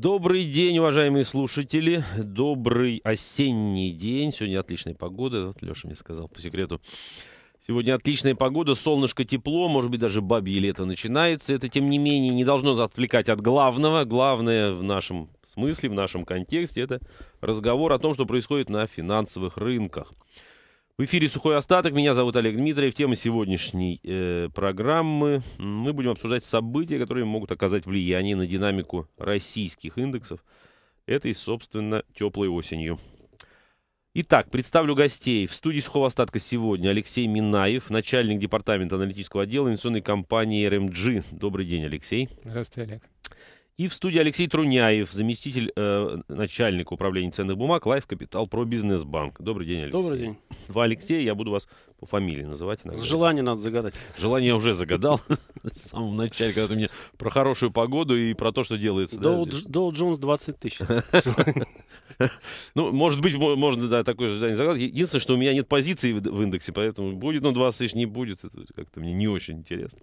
Добрый день, уважаемые слушатели. Добрый осенний день. Сегодня отличная погода. Вот Леша мне сказал по секрету. Сегодня отличная погода, солнышко тепло, может быть, даже бабье лето начинается. Это, тем не менее, не должно отвлекать от главного. Главное в нашем смысле, в нашем контексте, это разговор о том, что происходит на финансовых рынках. В эфире «Сухой остаток». Меня зовут Олег Дмитриев. Тема сегодняшней э, программы. Мы будем обсуждать события, которые могут оказать влияние на динамику российских индексов. Это и, собственно, теплой осенью. Итак, представлю гостей. В студии «Сухого остатка» сегодня Алексей Минаев, начальник департамента аналитического отдела инвестиционной компании РМГ. Добрый день, Алексей. Здравствуйте, Олег. И в студии Алексей Труняев, заместитель э, начальника управления ценных бумаг Capital Pro Business Bank. Добрый день, Алексей. Добрый день. Вы Алексей, я буду вас по фамилии называть. Иногда. Желание надо загадать. Желание я уже загадал в самом начале, когда ты мне про хорошую погоду и про то, что делается. Доу Джонс 20 тысяч. Ну, может быть, можно, да, такое желание загадать. Единственное, что у меня нет позиции в индексе, поэтому будет, но ну, 20 тысяч не будет. Это как-то мне не очень интересно.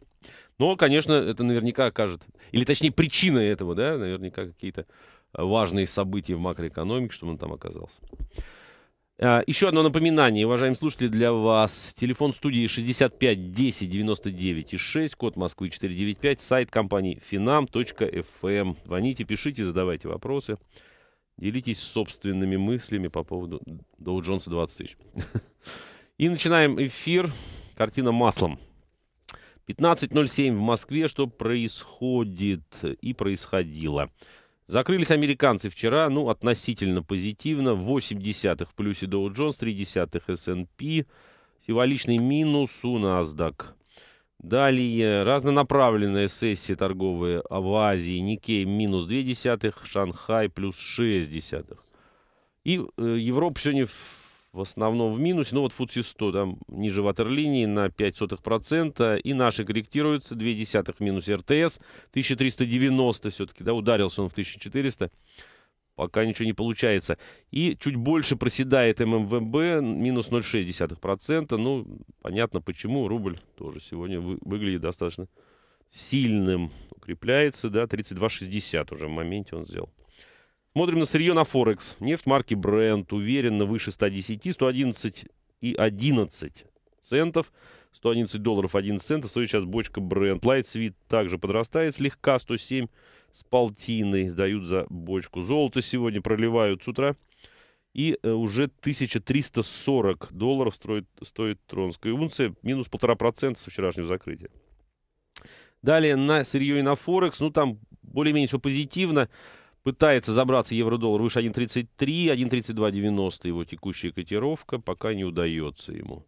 Но, конечно, это наверняка окажет, или точнее причина этого, да, наверняка какие-то э, важные события в макроэкономике, чтобы он там оказался. А, еще одно напоминание, уважаемые слушатели, для вас. Телефон студии 65 10 99 и 6, код Москвы 495, сайт компании finam.fm. Эм. Звоните, пишите, задавайте вопросы. Делитесь собственными мыслями по поводу Доу Джонса 20 тысяч. И начинаем эфир. Картина маслом. 15.07 в Москве, что происходит и происходило. Закрылись американцы вчера, ну, относительно позитивно. 8 десятых в плюсе Dow Jones, 3 десятых S&P, символичный минус у NASDAQ. Далее разнонаправленная сессия торговые в Азии. Никей минус 2 десятых, Шанхай плюс 6 десятых. И э, Европа сегодня в в основном в минусе. Ну вот FTSE 100 там ниже ватерлинии на 0,05%. И наши корректируются 0,2 в минусе РТС. 1390 все-таки, да, ударился он в 1400. Пока ничего не получается. И чуть больше проседает ММВБ, минус 0,6%. Ну, понятно почему. Рубль тоже сегодня вы, выглядит достаточно сильным. Укрепляется, да, 32,60 уже в моменте он сделал. Смотрим на сырье на Форекс. Нефть марки Brent уверенно выше 110, 111 и 11 центов. 111 долларов 11 центов. Стоит сейчас бочка Brent. Light Sweet также подрастает слегка, 107 с полтиной. Сдают за бочку. Золото сегодня проливают с утра. И э, уже 1340 долларов стоит стоит тронская унция. Минус полтора процента со вчерашнего закрытия. Далее на сырье и на Форекс. Ну, там более-менее все позитивно. Пытается забраться евро-доллар выше 1.33, 1.32.90 его текущая котировка, пока не удается ему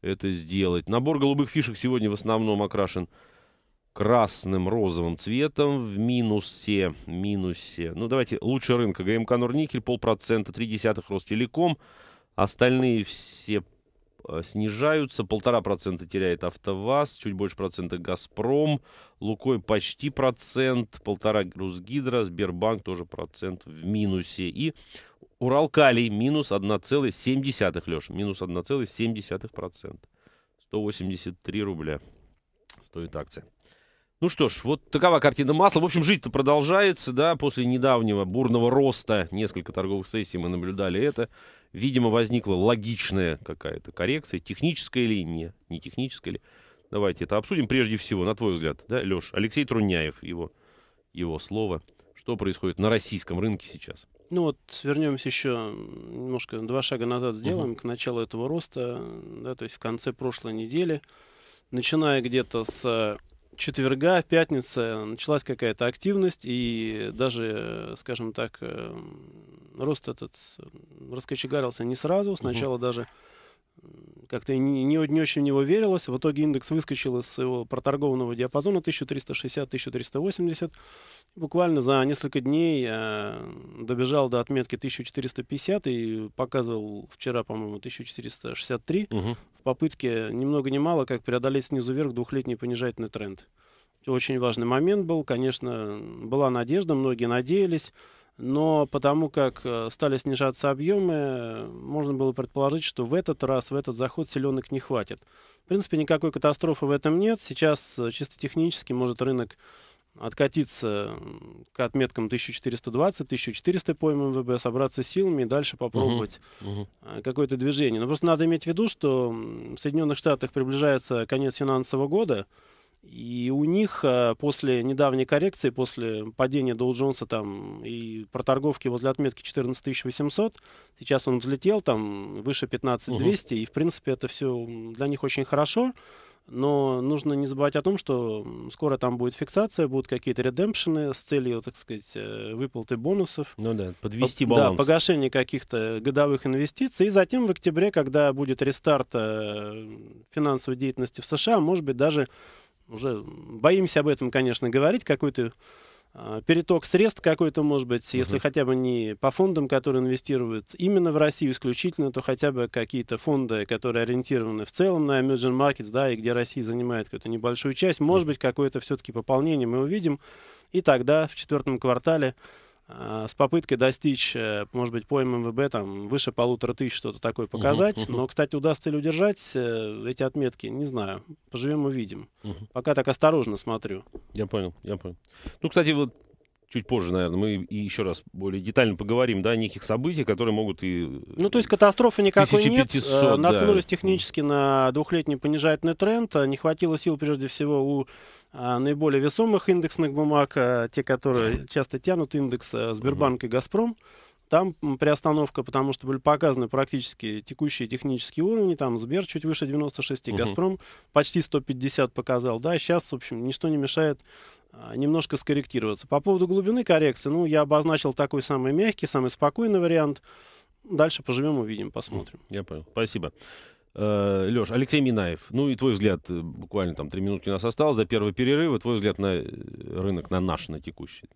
это сделать. Набор голубых фишек сегодня в основном окрашен красным розовым цветом в минусе, минусе. Ну, давайте, лучше рынка. ГМК Норникель, полпроцента, три десятых Ростелеком. Остальные все Э, снижаются. Полтора процента теряет АвтоВАЗ, чуть больше процента Газпром, Лукой почти процент, полтора Русгидро, Сбербанк тоже процент в минусе. И Уралкалий минус 1,7, Леш, минус 1,7%. 183 рубля стоит акция. Ну что ж, вот такова картина масла. В общем, жизнь то продолжается, да, после недавнего бурного роста, несколько торговых сессий мы наблюдали это. Видимо, возникла логичная какая-то коррекция, техническая или не, не техническая ли. Давайте это обсудим прежде всего, на твой взгляд, да, Леш? Алексей Труняев, его, его слово. Что происходит на российском рынке сейчас? Ну вот свернемся еще немножко, два шага назад сделаем, угу. к началу этого роста, да, то есть в конце прошлой недели, начиная где-то с четверга, пятница началась какая-то активность, и даже, скажем так, эм, рост этот эм, раскочегарился не сразу. Сначала угу. даже как-то не, не очень в него верилось. В итоге индекс выскочил из его проторгованного диапазона 1360-1380. Буквально за несколько дней добежал до отметки 1450 и показывал вчера, по-моему, 1463 угу. в попытке ни много ни мало как преодолеть снизу вверх двухлетний понижательный тренд. Очень важный момент был, конечно, была надежда, многие надеялись но потому как э, стали снижаться объемы, можно было предположить, что в этот раз, в этот заход селенок не хватит. В принципе, никакой катастрофы в этом нет. Сейчас э, чисто технически может рынок откатиться к отметкам 1420-1400 по МВБ, собраться силами и дальше попробовать uh-huh, uh-huh. какое-то движение. Но просто надо иметь в виду, что в Соединенных Штатах приближается конец финансового года, и у них э, после недавней коррекции, после падения Доу Джонса там и проторговки возле отметки 14800, сейчас он взлетел там выше 15200, угу. и в принципе это все для них очень хорошо. Но нужно не забывать о том, что скоро там будет фиксация, будут какие-то редемпшены с целью, так сказать, э, выплаты бонусов. Ну да, подвести баланс. Да, погашение каких-то годовых инвестиций. И затем в октябре, когда будет рестарт э, финансовой деятельности в США, может быть, даже уже боимся об этом, конечно, говорить, какой-то а, переток средств какой-то, может быть, uh если хотя бы не по фондам, которые инвестируют именно в Россию исключительно, то хотя бы какие-то фонды, которые ориентированы в целом на emerging markets, да, и где Россия занимает какую-то небольшую часть, может uh быть, какое-то все-таки пополнение мы увидим, и тогда в четвертом квартале Э, с попыткой достичь, э, может быть, по ММВБ там выше полутора тысяч что-то такое показать. Uh-huh, Но, кстати, удастся ли удержать э, эти отметки, не знаю. Поживем увидим. Uh-huh. Пока так осторожно смотрю. Я понял, я понял. Ну, кстати, вот чуть позже, наверное, мы еще раз более детально поговорим, да, о неких событиях, которые могут и... Ну, то есть катастрофы никакой 1500, нет. Э, наткнулись да. технически на двухлетний понижательный тренд. Э, не хватило сил, прежде всего, у э, наиболее весомых индексных бумаг, те, которые часто тянут индекс Сбербанк и Газпром. Там приостановка, потому что были показаны практически текущие технические уровни. Там Сбер чуть выше 96, Газпром почти 150 показал. Да, сейчас, в общем, ничто не мешает а, немножко скорректироваться. По поводу глубины коррекции, ну, я обозначил такой самый мягкий, самый спокойный вариант. Дальше поживем, увидим, посмотрим. Я понял. Спасибо. Э, Леш, Алексей Минаев, ну и твой взгляд, э, буквально там три минутки у нас осталось до первого перерыва, твой взгляд на э, рынок, на наш, на текущий.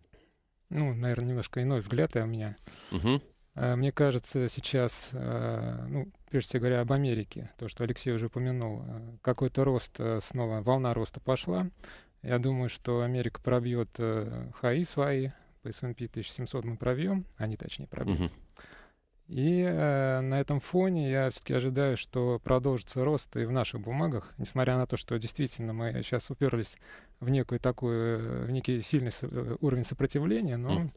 Ну, наверное, немножко иной взгляд у меня. Угу. Мне кажется, сейчас, ну, прежде всего говоря, об Америке, то, что Алексей уже упомянул, какой-то рост, снова волна роста пошла. Я думаю, что Америка пробьет э, хаи свои, по S&P 1700 мы пробьем, они точнее пробьют. Угу. И э, на этом фоне я все-таки ожидаю, что продолжится рост и в наших бумагах, несмотря на то, что действительно мы сейчас уперлись в некую такую, э, в некий сильный со- э, уровень сопротивления, но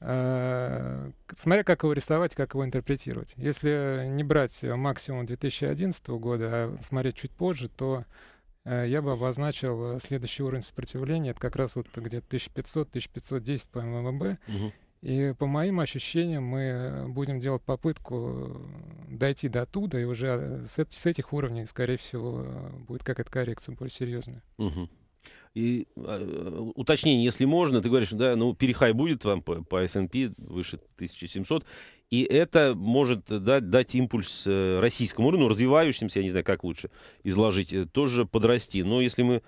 э, смотря как его рисовать, как его интерпретировать. Если не брать э, максимум 2011 года, а смотреть чуть позже, то Э, я бы обозначил э, следующий уровень сопротивления. Это как раз вот где-то 1500-1510 по ММБ. Угу. И по моим ощущениям мы э, будем делать попытку дойти до туда, и уже с, с этих уровней, скорее всего, будет какая-то коррекция более серьезная. Угу. И а, э, уточнение, если можно, ты говоришь, да, ну, перехай будет вам по, по S&P выше 1700, и это может дать, дать импульс э, российскому рынку, развивающимся, я не знаю, как лучше изложить, э, тоже подрасти. Но если мы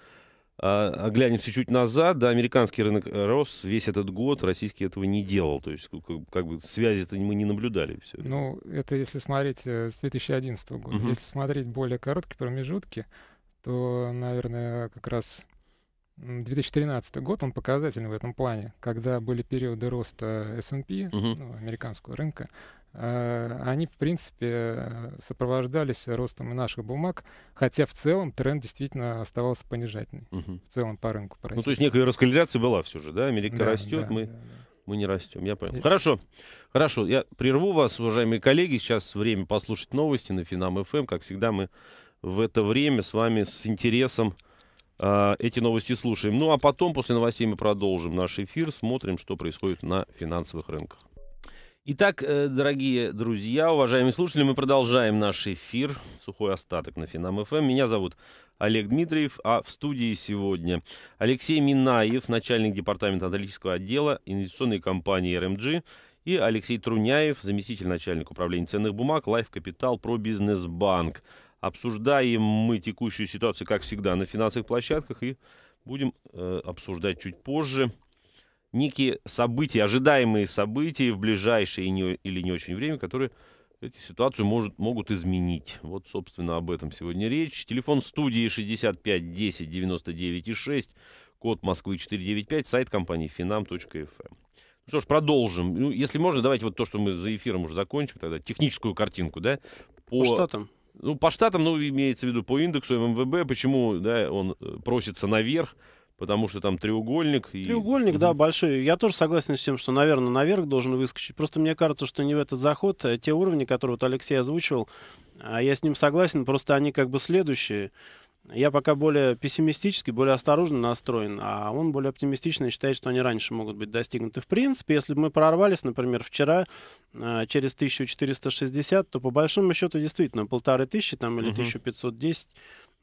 а, оглянемся чуть назад, да, американский рынок рос весь этот год, российский этого не делал, то есть как, как бы связи-то мы не наблюдали. Все. Ну, это если смотреть э, с 2011 года. Угу. Если смотреть более короткие промежутки, то, наверное, как раз 2013 год, он показательный в этом плане, когда были периоды роста S&P, угу. ну, американского рынка, э, они, в принципе, э, сопровождались ростом и наших бумаг, хотя в целом тренд действительно оставался понижательный, угу. в целом по рынку. По ну, то есть некая раскализация была все же, да? Америка да, растет, да, мы... Да, да мы не растем. Я понял. Хорошо, хорошо. Я прерву вас, уважаемые коллеги. Сейчас время послушать новости на Финам ФМ. Эм. Как всегда, мы в это время с вами с интересом а, эти новости слушаем. Ну а потом, после новостей, мы продолжим наш эфир, смотрим, что происходит на финансовых рынках. Итак, э, дорогие друзья, уважаемые слушатели, мы продолжаем наш эфир «Сухой остаток» на Финам ФМ. Эм. Меня зовут Олег Дмитриев, а в студии сегодня Алексей Минаев, начальник департамента аналитического отдела инвестиционной компании РМГ, эм и Алексей Труняев, заместитель начальника управления ценных бумаг «Лайф Капитал» про Бизнесбанк. банк Обсуждаем мы текущую ситуацию, как всегда, на финансовых площадках и будем э, обсуждать чуть позже некие события, ожидаемые события в ближайшее не, или не очень время, которые эти ситуацию может, могут изменить. Вот, собственно, об этом сегодня речь. Телефон студии 65 10 99 6, код Москвы 495, сайт компании finam.fm. Эм. Ну что ж, продолжим. Ну, если можно, давайте вот то, что мы за эфиром уже закончим, тогда техническую картинку, да? По, по штатам. Ну, по штатам, ну, имеется в виду по индексу ММВБ, почему, да, он э, просится наверх, потому что там треугольник. И... Треугольник, угу. да, большой. Я тоже согласен с тем, что, наверное, наверх должен выскочить. Просто мне кажется, что не в этот заход. А те уровни, которые вот Алексей озвучивал, а я с ним согласен, просто они как бы следующие. Я пока более пессимистически, более осторожно настроен, а он более оптимистично считает, что они раньше могут быть достигнуты. В принципе, если бы мы прорвались, например, вчера а, через 1460, то по большому счету действительно полторы тысячи там или угу. 1510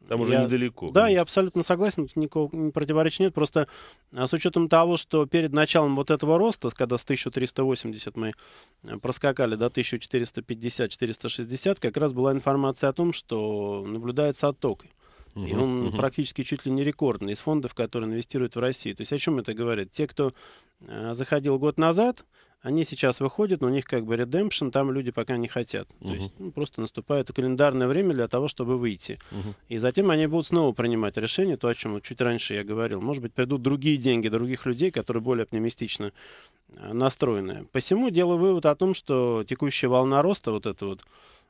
там уже я, недалеко. Да, я абсолютно согласен, тут никакого противоречия нет. Просто а, с учетом того, что перед началом вот этого роста, когда с 1380 мы э, проскакали до 1450-460, как раз была информация о том, что наблюдается отток. Угу, и он угу. практически чуть ли не рекордный из фондов, которые инвестируют в Россию. То есть о чем это говорит? Те, кто э, заходил год назад, они сейчас выходят, но у них как бы redemption, там люди пока не хотят. Uh-huh. То есть ну, просто наступает календарное время для того, чтобы выйти. Uh-huh. И затем они будут снова принимать решение, то, о чем чуть раньше я говорил. Может быть, придут другие деньги других людей, которые более оптимистично а, настроены. Посему делаю вывод о том, что текущая волна роста вот эта вот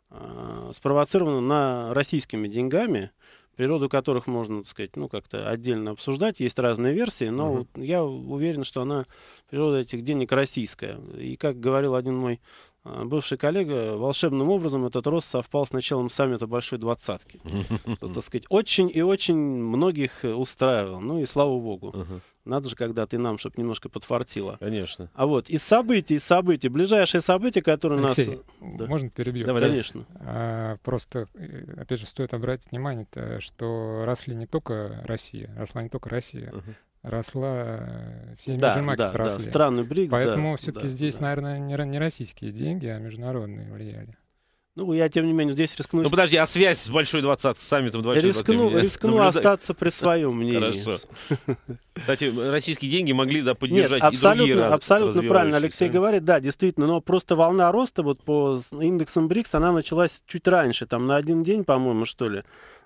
э, спровоцирована на российскими деньгами, природу которых можно, так сказать, ну, как-то отдельно обсуждать. Есть разные версии, но uh-huh. я уверен, что она, природа этих денег российская. И, как говорил один мой а, бывший коллега, волшебным образом этот рост совпал с началом саммита Большой Двадцатки. Что, так сказать, очень и очень многих э, устраивал. Ну и слава богу. uh Надо же когда-то и нам, чтобы немножко подфартило. Конечно. А вот и событий, и событий. Ближайшие события, которые Алексей, нас... Э, да. можно перебью? Давай, конечно. А, просто, э, опять же, стоит обратить внимание, что росли не только Россия, росла не только Россия, uh росла, э, все да, да, росли. Да, страны БРИКС, Поэтому да, все-таки да, здесь, да. наверное, не, российские деньги, а международные влияли. Ну, я, тем не менее, здесь рискну... Ну, подожди, а связь с Большой двадцаткой, с саммитом Большой рискну, Рискну ну, остаться при своем мнении. Хорошо. Кстати, российские деньги могли, да, поддержать Нет, абсолютно, и другие Абсолютно правильно Алексей говорит, да, действительно, но просто волна роста вот по индексам БРИКС, она началась чуть раньше, там на один день, по-моему, что ли.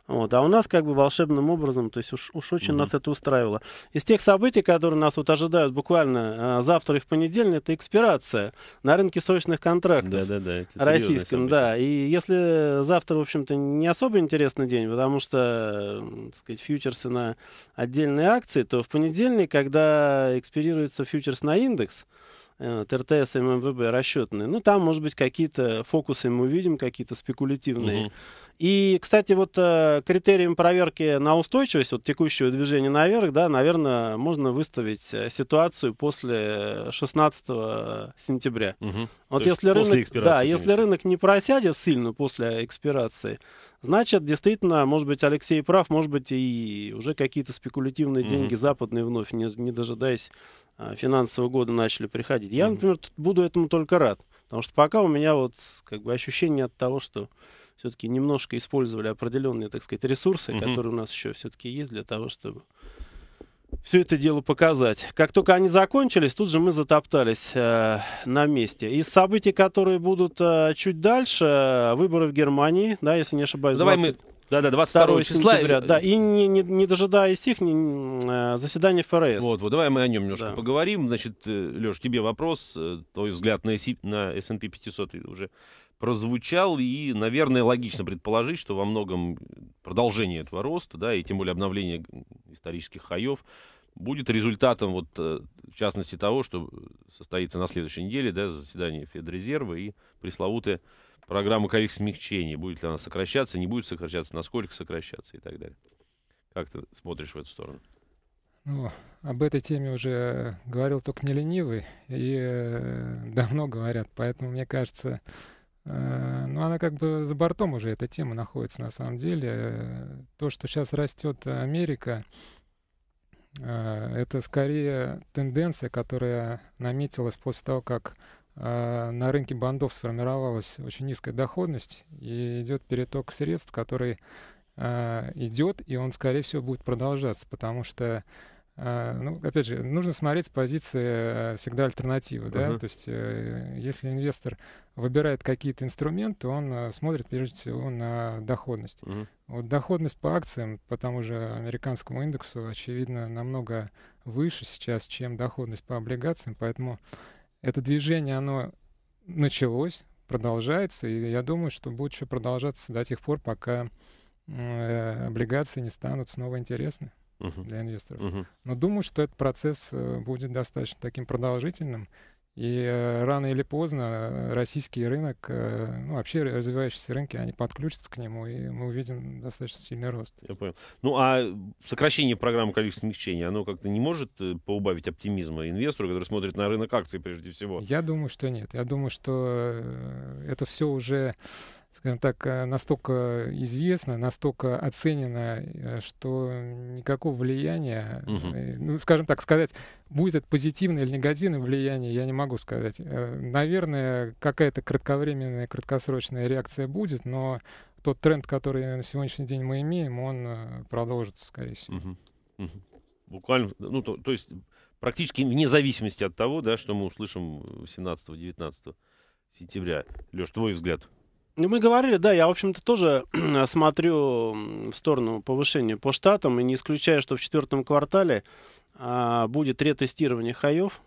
Вот. А у нас как бы волшебным образом, то есть уж, уж очень угу. нас это устраивало. Из тех событий, которые нас вот ожидают буквально а, завтра и в понедельник, это экспирация на рынке срочных контрактов да, да, да, российском. Да. И если завтра, в общем-то, не особо интересный день, потому что, так сказать, фьючерсы на отдельные акции, то в понедельник, когда экспирируется фьючерс на индекс, Э, ТРТС и ММВБ расчетные. Ну, там, может быть, какие-то фокусы мы увидим, какие-то спекулятивные. Угу. И, кстати, вот э, критерием проверки на устойчивость вот текущего движения наверх, да, наверное, можно выставить э, ситуацию после 16 сентября. Угу. Вот То если рынок, да, если рынок не просядет сильно после э, экспирации, значит, действительно, может быть, Алексей прав, может быть, и уже какие-то спекулятивные угу. деньги западные вновь, не, не дожидаясь Э, финансового года начали приходить. Я, например, буду этому только рад. Потому что пока у меня вот как бы ощущение от того, что все-таки немножко использовали определенные, так сказать, ресурсы, угу. которые у нас еще все-таки есть для того, чтобы все это дело показать. Как только они закончились, тут же мы затоптались э, на месте. И события, которые будут э, чуть дальше, э, выборы в Германии, да, если не ошибаюсь. Давай 20... мы да-да, 22 числа. Сентября, да, и не, не, не дожидаясь их, не, э, заседание ФРС. Вот, вот, давай мы о нем немножко да. поговорим. Значит, э, Леш, тебе вопрос. Э, твой взгляд на, на S&P 500 уже прозвучал, и, наверное, логично предположить, что во многом продолжение этого роста, да, и тем более обновление исторических хаев, будет результатом, вот, в частности, того, что состоится на следующей неделе, да, заседание Федрезерва и пресловутое программа каких смягчений, будет ли она сокращаться, не будет сокращаться, насколько сокращаться и так далее. Как ты смотришь в эту сторону? Ну, об этой теме уже говорил только не ленивый, и э, давно говорят, поэтому, мне кажется, э, ну, она как бы за бортом уже, эта тема находится на самом деле. То, что сейчас растет Америка, э, это скорее тенденция, которая наметилась после того, как а, на рынке бандов сформировалась очень низкая доходность, и идет переток средств, который а, идет, и он, скорее всего, будет продолжаться, потому что а, ну, опять же, нужно смотреть с позиции э, всегда альтернативы, да, uh-huh. то есть э, если инвестор выбирает какие-то инструменты, он э, смотрит прежде всего на доходность. Uh-huh. Вот доходность по акциям по тому же американскому индексу, очевидно, намного выше сейчас, чем доходность по облигациям, поэтому это движение, оно началось, продолжается, и я думаю, что будет еще продолжаться до тех пор, пока э, облигации не станут снова интересны uh-huh. для инвесторов. Uh-huh. Но думаю, что этот процесс э, будет достаточно таким продолжительным, и э, рано или поздно э, российский рынок, э, ну, вообще развивающиеся рынки, они подключатся к нему, и мы увидим достаточно сильный рост. Я понял. Ну, а сокращение программы количества смягчения, оно как-то не может поубавить оптимизма инвестору, который смотрит на рынок акций прежде всего? Я думаю, что нет. Я думаю, что это все уже скажем так, э, настолько известна, настолько оценена, э, что никакого влияния, угу. ну, скажем так, сказать, будет это позитивное или негативное влияние, я не могу сказать. Наверное, какая-то кратковременная, краткосрочная реакция будет, но тот тренд, который на сегодняшний день мы имеем, он продолжится, скорее всего. Угу. Угу. Буквально, ну, то, то есть практически вне зависимости от того, да, что мы услышим 17-19 сентября. Леш, твой взгляд? — ну, мы говорили, да, я, в общем-то, тоже смотрю в сторону повышения по штатам и не исключаю, что в четвертом квартале а, будет ретестирование хаев.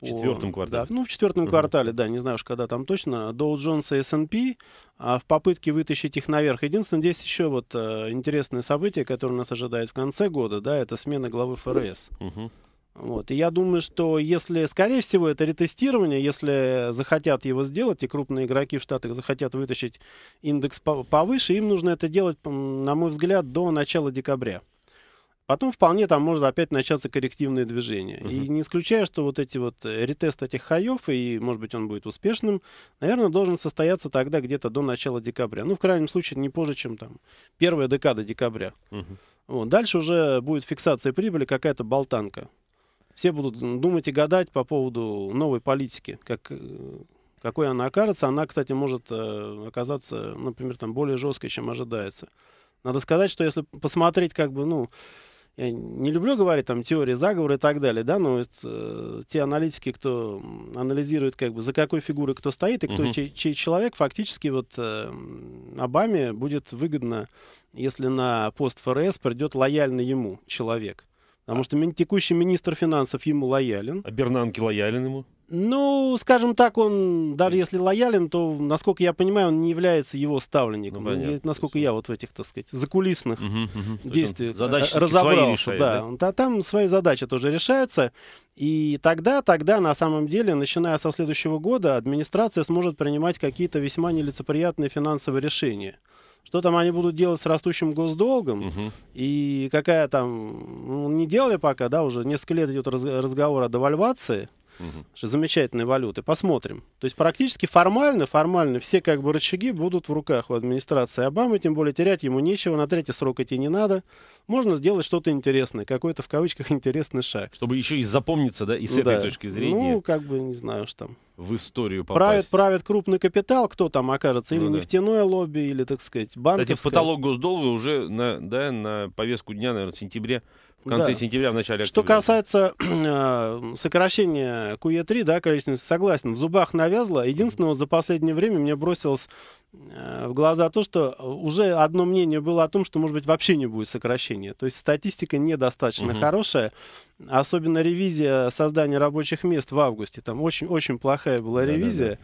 В четвертом квартале. Да, ну, в четвертом uh-huh. квартале, да, не знаю уж когда там точно. Доу Джонса и S&P а, в попытке вытащить их наверх. Единственное, здесь еще вот а, интересное событие, которое нас ожидает в конце года, да, это смена главы ФРС. Uh-huh. Вот. И я думаю, что если, скорее всего, это ретестирование, если захотят его сделать, и крупные игроки в Штатах захотят вытащить индекс повыше, им нужно это делать, на мой взгляд, до начала декабря. Потом вполне там может опять начаться коррективное движение. Uh-huh. И не исключая, что вот эти вот э, ретест этих хаев, и, может быть, он будет успешным, наверное, должен состояться тогда где-то до начала декабря. Ну, в крайнем случае, не позже, чем там первая декада декабря. Uh-huh. Вот. Дальше уже будет фиксация прибыли, какая-то болтанка все будут думать и гадать по поводу новой политики, как, э, какой она окажется. Она, кстати, может э, оказаться, например, там более жесткой, чем ожидается. Надо сказать, что если посмотреть, как бы, ну, я не люблю говорить там теории заговора и так далее, да, но это, те аналитики, кто анализирует, как бы, за какой фигурой кто стоит и кто угу. чей, чей человек, фактически вот э, Обаме будет выгодно, если на пост ФРС придет лояльно ему человек. Потому что текущий министр финансов ему лоялен. А Бернанки лоялен ему? Ну, скажем так, он, даже если лоялен, то, насколько я понимаю, он не является его ставленником. Ну, понятно, насколько я вот в этих, так сказать, закулисных угу, угу. действиях э, разобрался. Решает, да. да, там свои задачи тоже решаются. И тогда, тогда, на самом деле, начиная со следующего года, администрация сможет принимать какие-то весьма нелицеприятные финансовые решения что там они будут делать с растущим госдолгом, угу. и какая там, ну, не делали пока, да, уже несколько лет идет раз, разговор о девальвации, угу. замечательной валюты, посмотрим. То есть практически формально, формально все как бы рычаги будут в руках у администрации Обамы, тем более терять ему нечего, на третий срок идти не надо, можно сделать что-то интересное, какой-то в кавычках интересный шаг. Чтобы еще и запомниться, да, и с да. этой точки зрения. Ну, как бы, не знаю, что там. В историю попасть. Правит, правит крупный капитал, кто там окажется, или ну, нефтяное лобби, или, так сказать, банковское. Кстати, потолок госдолга уже на, да, на повестку дня, наверное, в сентябре в конце да. сентября, в начале октября. Что касается э, сокращения QE3, да, количественности, согласен, в зубах навязло. Единственное, вот за последнее время мне бросилось Э, в глаза то, что э, уже одно мнение было о том, что, может быть, вообще не будет сокращения. То есть статистика недостаточно угу. хорошая, особенно ревизия создания рабочих мест в августе. Там очень-очень плохая была ревизия. Да, да.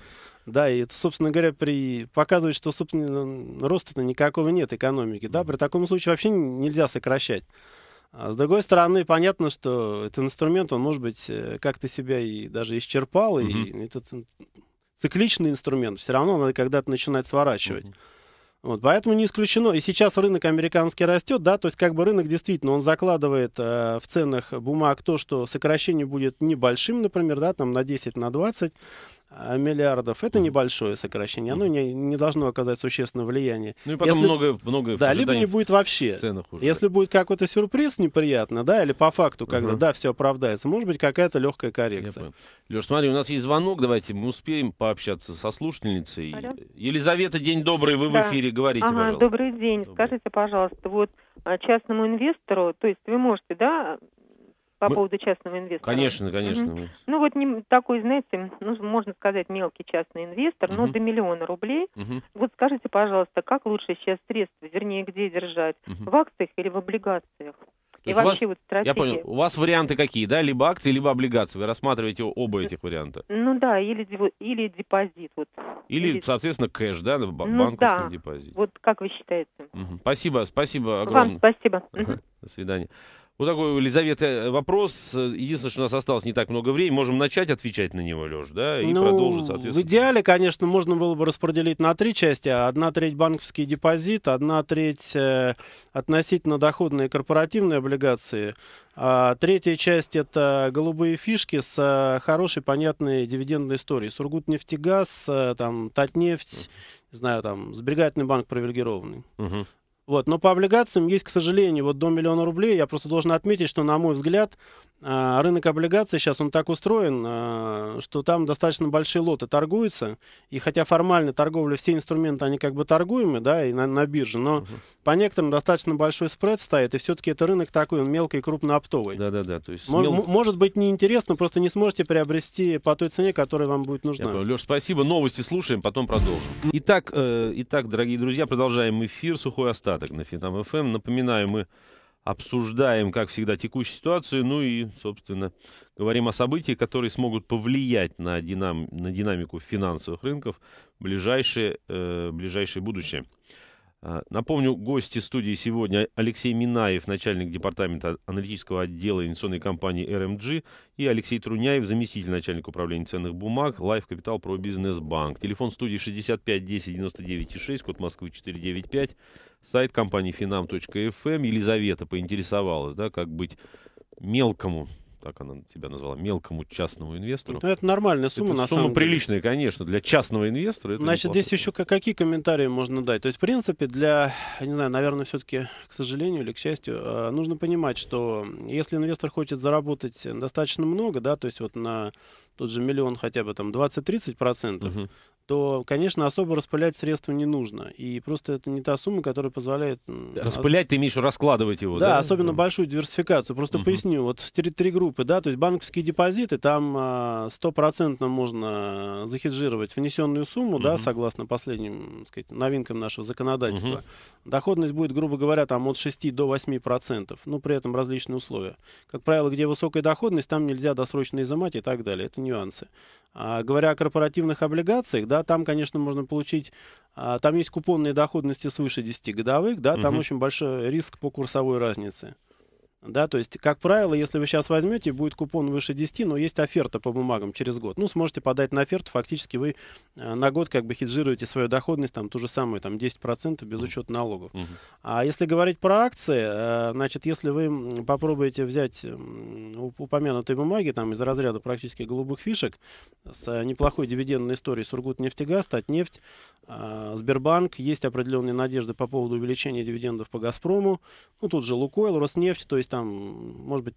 Да, и, собственно говоря, при... показывает, что, собственно, роста-то никакого нет экономики. Да, при таком случае вообще нельзя сокращать. А с другой стороны, понятно, что этот инструмент, он, может быть, э, как-то себя и даже исчерпал, угу. и этот цикличный инструмент, все равно надо когда-то начинать сворачивать. Mm-hmm. Вот, поэтому не исключено. И сейчас рынок американский растет, да, то есть как бы рынок действительно, он закладывает э, в ценах бумаг то, что сокращение будет небольшим, например, да, там на 10, на 20, а, миллиардов. Это небольшое сокращение. Оно не, не должно оказать существенное влияние Ну и потом если, много, много Да, либо не будет вообще. Уже. Если будет какой-то сюрприз неприятно, да, или по факту, когда, uh-huh. да, все оправдается, может быть, какая-то легкая коррекция. Леш, смотри, у нас есть звонок, давайте мы успеем пообщаться со слушательницей. Алло. Елизавета, день добрый, вы да. в эфире, говорите, ага, пожалуйста. Добрый день. Добрый. Скажите, пожалуйста, вот а, частному инвестору, то есть вы можете, да, по Мы... поводу частного инвестора. Конечно, конечно. Угу. Ну вот не, такой, знаете, ну, можно сказать, мелкий частный инвестор, угу. но до миллиона рублей. Угу. Вот скажите, пожалуйста, как лучше сейчас средства, вернее, где держать? Угу. В акциях или в облигациях? То и вообще вас, вот стратегия. Я понял, у вас варианты какие, да? Либо акции, либо облигации. Вы рассматриваете оба этих варианта. Ну да, или, или депозит. Вот. Или, или, соответственно, кэш, да, на ну, да. депозите. Вот как вы считаете? Угу. Спасибо, спасибо огромное. Вам спасибо. До свидания. Вот такой, Елизавета, э, вопрос. Единственное, что у нас осталось не так много времени. Можем начать отвечать на него, Леш, да, и ну, продолжить, соответственно. В идеале, конечно, можно было бы распределить на три части. Одна треть банковский депозит, одна треть э, относительно доходные корпоративные облигации, а третья часть – это голубые фишки с э, хорошей, понятной дивидендной историей. Сургутнефтегаз, э, там, Татнефть, не знаю, там, Сберегательный банк привилегированный. Угу. Вот. Но по облигациям есть, к сожалению, вот до миллиона рублей. Я просто должен отметить, что, на мой взгляд, а, рынок облигаций сейчас он так устроен, а, что там достаточно большие лоты торгуются. И хотя формально торговля, все инструменты, они как бы торгуемы, да, и на, на бирже, но угу. по некоторым достаточно большой спред стоит, и все-таки это рынок такой, он мелкий и крупнооптовый. Да-да-да. То есть Мож, мел... Может быть неинтересно, просто не сможете приобрести по той цене, которая вам будет нужна. Леш, спасибо, новости слушаем, потом продолжим. Итак, э, итак, дорогие друзья, продолжаем эфир «Сухой остаток» на Финам-ФМ. Напоминаю, мы обсуждаем, как всегда, текущую ситуацию, ну и, собственно, говорим о событиях, которые смогут повлиять на, динам, на динамику финансовых рынков в ближайшее, э, ближайшее будущее. А, напомню, гости студии сегодня Алексей Минаев, начальник департамента аналитического отдела инвестиционной компании РМГ, и Алексей Труняев, заместитель начальника управления ценных бумаг, Лайф Капитал про Бизнесбанк. Телефон студии 65 10 99 6, код Москвы 495, сайт компании finam.fm. Эм. Елизавета поинтересовалась, да, как быть мелкому так она тебя назвала, мелкому частному инвестору. Ну, это нормальная сумма, это на сумма самом приличная, конечно, для частного инвестора. Значит, здесь еще какие комментарии можно дать? То есть, в принципе, для, не знаю, наверное, все-таки, к сожалению или к счастью, э, нужно понимать, что если инвестор хочет заработать достаточно много, да, то есть вот на тот же миллион хотя бы там 20-30 процентов, угу то, конечно, особо распылять средства не нужно. И просто это не та сумма, которая позволяет... Распылять ты имеешь раскладывать его, да? Да, особенно mm. большую диверсификацию. Просто uh поясню. Вот три, три группы, да, то есть банковские депозиты, там а, стопроцентно можно захеджировать внесенную сумму, uh да, согласно последним, так сказать, новинкам нашего законодательства. uh Доходность будет, грубо говоря, там от 6 до 8 процентов, ну, при этом различные условия. Как правило, где высокая доходность, там нельзя досрочно изымать и так далее. Это нюансы. А говоря о корпоративных облигациях, да, да, там, конечно, можно получить а, там есть купонные доходности свыше 10 годовых, да, там угу. очень большой риск по курсовой разнице. Да, то есть, как правило, если вы сейчас возьмете, будет купон выше 10, но есть оферта по бумагам через год. Ну, сможете подать на оферту, фактически вы э, на год как бы хеджируете свою доходность, там, ту же самую, там, 10% без учета налогов. Угу. А если говорить про акции, э, значит, если вы попробуете взять упомянутые бумаги, там, из разряда практически голубых фишек, с э, неплохой дивидендной историей Сургутнефтегаз, Татнефть, Сбербанк, есть определенные надежды по поводу увеличения дивидендов по Газпрому, ну, тут же Лукойл, Роснефть, то есть там, может быть,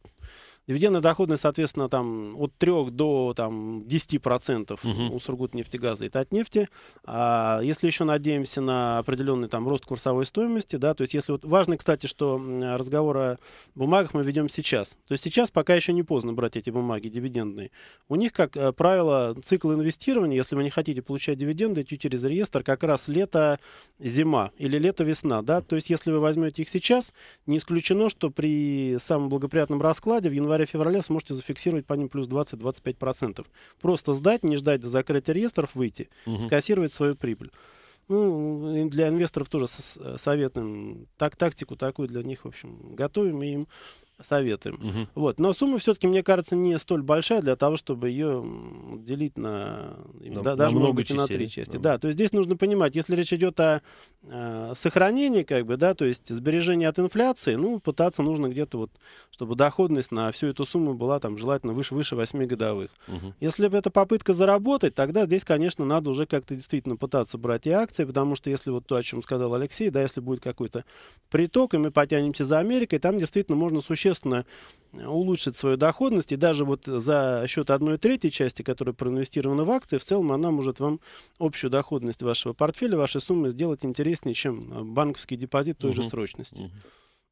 Дивидендная доходность, соответственно, там от 3 до там, 10% угу. у Сургутнефтегаза это от нефти. А если еще надеемся на определенный там рост курсовой стоимости, да, то есть если вот важно, кстати, что разговор о бумагах мы ведем сейчас. То есть сейчас пока еще не поздно брать эти бумаги дивидендные. У них, как э, правило, цикл инвестирования, если вы не хотите получать дивиденды, идти через реестр как раз лето-зима или лето-весна, да, то есть если вы возьмете их сейчас, не исключено, что при самом благоприятном раскладе в январе января-февраля сможете зафиксировать по ним плюс 20-25%. Просто сдать, не ждать до закрытия реестров, выйти, угу. скассировать свою прибыль. Ну, для инвесторов тоже советуем так, тактику такую для них, в общем, готовим и им советуем. Угу. Вот. Но сумма все-таки, мне кажется, не столь большая для того, чтобы ее делить на, на да, даже, на много быть, частей. на три части. Да. да, то есть здесь нужно понимать, если речь идет о э, сохранении, как бы, да, то есть сбережении от инфляции, ну, пытаться нужно где-то вот, чтобы доходность на всю эту сумму была там желательно выше, выше 8 годовых. Угу. Если это попытка заработать, тогда здесь, конечно, надо уже как-то действительно пытаться брать и акции, потому что если вот то, о чем сказал Алексей, да, если будет какой-то приток, и мы потянемся за Америкой, там действительно можно существенно существенно э, улучшит свою доходность, и даже вот за счет одной третьей части, которая проинвестирована в акции, в целом она может вам общую доходность вашего портфеля, вашей суммы сделать интереснее, чем э, банковский депозит той угу. же срочности. Угу.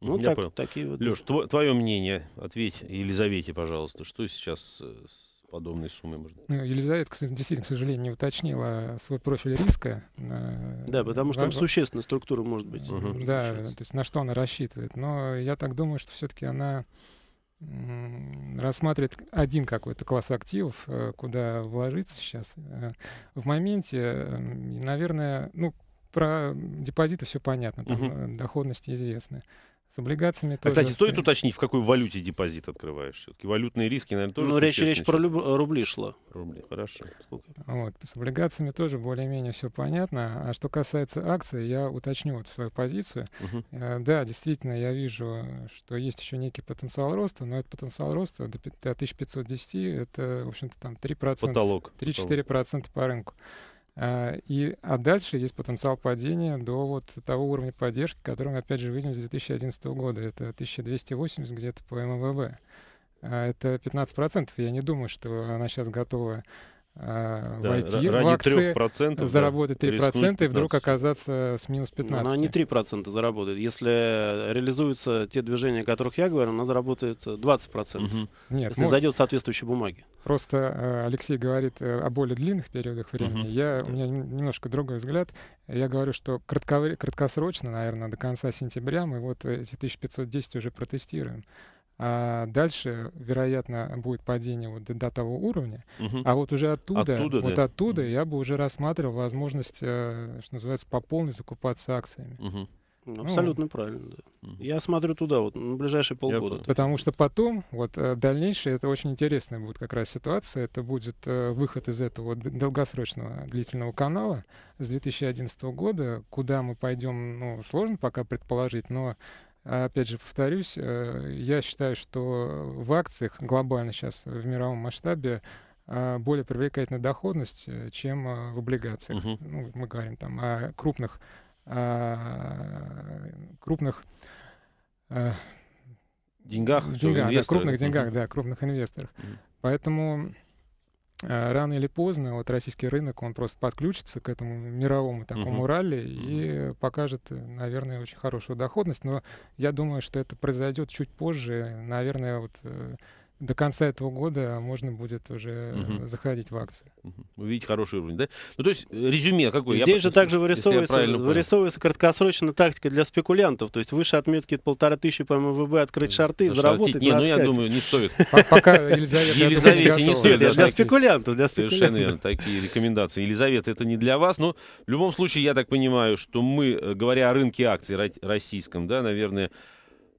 Ну, Я так, понял. Такие вот... Леш, твое мнение, ответь Елизавете, пожалуйста, что сейчас э, с подобные суммы можно. Ну, Елизавета, кстати, действительно, к сожалению, не уточнила свой профиль риска. Э, да, потому что там существенная структура может быть. Угу. Да, то есть на что она рассчитывает. Но я так думаю, что все-таки она рассматривает один какой-то класс активов, э, куда вложиться сейчас. Э, в моменте, эм, наверное, ну, про депозиты все понятно, там угу. доходности известны. С облигациями тоже. А, кстати, стоит уточнить, в какой валюте депозит открываешь все-таки? Валютные риски, наверное, тоже Ну, речь, речь про люб... Э, рубли шла. Рубли, хорошо. Сколько? Вот, с облигациями тоже более-менее все понятно. А что касается акций, я уточню вот свою позицию. Угу. Да, действительно, я вижу, что есть еще некий потенциал роста, но этот потенциал роста до 1510 — это, в общем-то, там 3%. Потолок. 3-4% по рынку. Э, и, а дальше есть потенциал падения до вот того уровня поддержки, который мы, опять же, видим с 2011 года. Это 1280 где-то по МВВ. Э, это 15%. Я не думаю, что она сейчас готова Э, да, войти ради в акции, 3%, заработать 3% да, и вдруг оказаться с минус 15. Ну, она не 3% заработает. Если реализуются те движения, о которых я говорю, она заработает 20%. Угу. Нет, если может... зайдет соответствующие бумаги. Просто э, Алексей говорит э, о более длинных периодах времени. Угу. Я, у меня немножко другой взгляд. Я говорю, что кратковр... краткосрочно, наверное, до конца сентября мы вот эти 1510 уже протестируем а дальше, вероятно, будет падение вот до, до того уровня. Угу. А вот уже оттуда, оттуда вот да. оттуда я бы уже рассматривал возможность, э, что называется, по полной закупаться акциями. Угу. Абсолютно ну, правильно, да. Я смотрю туда, вот на ближайшие полгода. Я, потому что потом, вот э, дальнейшее, это очень интересная будет как раз ситуация. Это будет э, выход из этого долгосрочного длительного канала с 2011 года, куда мы пойдем, ну, сложно пока предположить, но а, опять же, повторюсь, э, я считаю, что в акциях глобально сейчас в мировом масштабе а, более привлекательна доходность, э, чем э, в облигациях. Угу. Ну, мы говорим там о крупных, о а, крупных деньгах, деньгах да, крупных деньгах, угу. да, крупных инвесторах. Угу. Поэтому а, рано или поздно вот российский рынок, он просто подключится к этому мировому такому uh-huh. ралли и покажет, э, наверное, очень хорошую доходность. Но я думаю, что это произойдет чуть позже, наверное, вот э, до конца этого года можно будет уже угу. заходить в акции. Угу. Увидеть хороший уровень, да? Ну, то есть, э, резюме какое? Здесь я, же также вырисовывается, вырисовывается краткосрочная тактика для спекулянтов. То есть, выше отметки полторы тысячи по МВБ открыть э, шарты, Шартить. заработать Не, ну, я думаю, не стоит. Пока Елизавета... Елизавете не стоит. Для спекулянтов, для спекулянтов. Совершенно верно, такие рекомендации. Елизавета, это не для вас, но в любом случае, я так понимаю, что мы, говоря о рынке акций российском, да, наверное,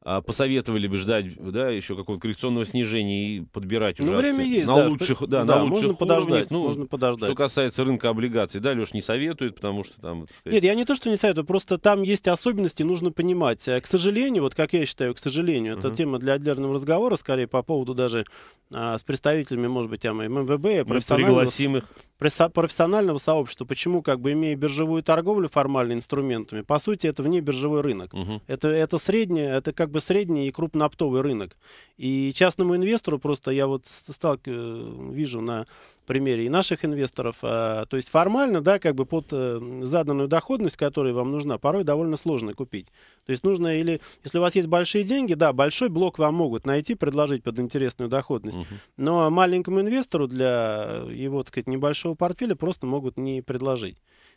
а, посоветовали бы ждать да, еще какого-то коррекционного снижения и подбирать ну, уже ну, время акции. есть, на да. лучших, да, да, на лучших можно Подождать, ну, можно подождать. Что касается рынка облигаций, да, Леш не советует, потому что там... Сказать... Нет, я не то, что не советую, просто там есть особенности, нужно понимать. Э, к сожалению, вот как я считаю, к сожалению, uh-huh. это тема для отдельного разговора, скорее по поводу даже а, с представителями, может быть, там, МВБ, профессионального, их. профессионального сообщества. Почему, как бы, имея биржевую торговлю формальными инструментами, по сути, это вне биржевой рынок. Uh-huh. Это, это среднее, это как бы бы средний и крупнооптовый рынок. И частному инвестору просто я вот стал, э, вижу на примере и наших инвесторов, а, то есть формально, да, как бы под э, заданную доходность, которая вам нужна, порой довольно сложно купить. То есть нужно или, если у вас есть большие деньги, да, большой блок вам могут найти, предложить под интересную доходность, угу. но маленькому инвестору для его, так сказать, небольшого портфеля просто могут не предложить,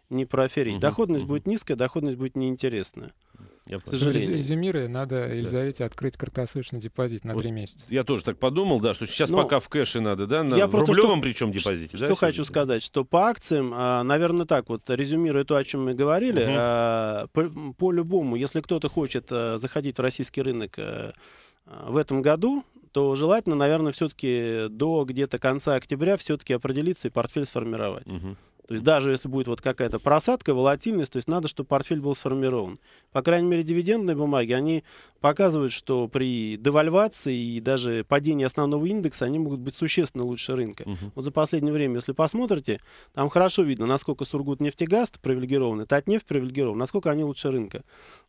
не проферить. Угу, доходность угу. будет низкая, доходность будет неинтересная. Я К надо Елизавете да. открыть краткосрочный депозит на вот месяца. Я тоже так подумал, да, что сейчас Но ну, пока в кэше надо, да, на я в просто рублевом что, причем депозите. Что, да, что хочу сказать, что по акциям, а, наверное, так вот, резюмируя то, о чем мы говорили, угу. по-любому, а, по если кто-то хочет а, заходить в российский рынок в этом году, то желательно, наверное, все-таки до где-то конца октября все-таки определиться и портфель сформировать. Угу. То есть даже если будет вот какая-то просадка, волатильность, то есть надо, чтобы портфель был сформирован. По крайней мере, дивидендные бумаги, они показывают, что при девальвации и даже падении основного индекса они могут быть существенно лучше рынка. Угу. Вот за последнее время, если посмотрите, там хорошо видно, насколько Сургут нефтегаз привилегированы, Татнефть привилегирован, насколько они лучше рынка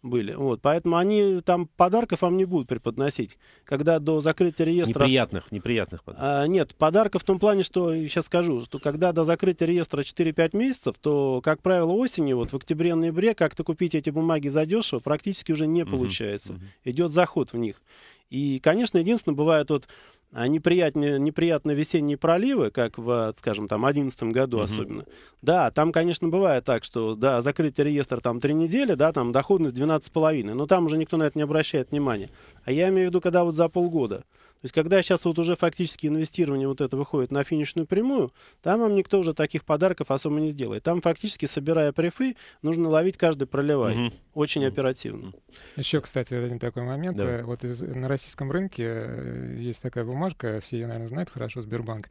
были. Вот, поэтому они там подарков вам не будут преподносить. Когда до закрытия реестра... Неприятных, неприятных подарков. А, нет, подарков в том плане, что, сейчас скажу, что когда до закрытия реестра 4 или 5 месяцев, то, как правило, осенью, вот в октябре-ноябре, как-то купить эти бумаги задешево практически уже не получается. Uh-huh, uh-huh. Идет заход в них. И, конечно, единственное, бывает вот а, неприятные, неприятные весенние проливы, как в, скажем, там, 2011 году Uh -huh. особенно. Да, там, конечно, бывает так, что, да, закрытый реестр там три недели, да, там доходность 12,5, но там уже никто на это не обращает внимания. А я имею в виду, когда вот за полгода. То есть, когда сейчас вот уже фактически инвестирование вот это выходит на финишную прямую, там вам никто уже таких подарков особо не сделает. Там фактически, собирая префы, нужно ловить каждый проливай. Угу. Очень оперативно. Еще, кстати, один такой момент. Да. Э, вот из, на российском рынке э, есть такая бумажка, все ее, наверное, знают хорошо, Сбербанк